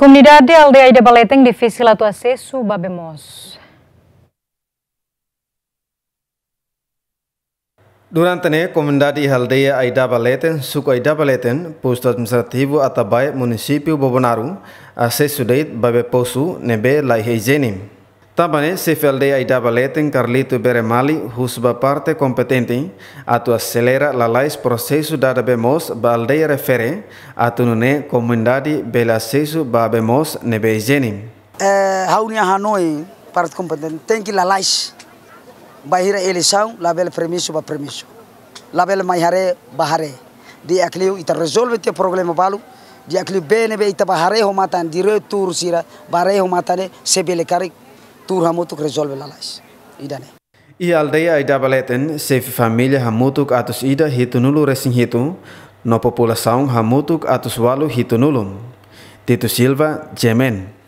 Comunidade Aldeia Balé tem difícil o acesso, babemos. Durante ne comunidade Aldeia Aida Baleten, suku Aida Baleten, posto administrativo Atabai, município Bobonaru, acesso deit babeposu nebe lai heijenim. Também se feldeia e dava letem Carlito Beremali, husba parte competente, atu acelera la lais processo dada bemos baldeia refere, atu nune comunidade belacesso ba bemos nebeigenim. É, Raunia eh, Hanoi, parte competente, tem que la lais, bahira eleição, la bela permisso ba permisso, la bela maihare bahare, de acliu e resolve te problema balu, de acliu bene be ita bahare homatan, dire tursira, bahare homatane, sebele carico, tur hamutuk resolve lalais idane i aldeia ida baleten sef hamutuk atus ida hitunulu resing hitu no população hamutuk atus walu hitunulum Tito Silva Jemen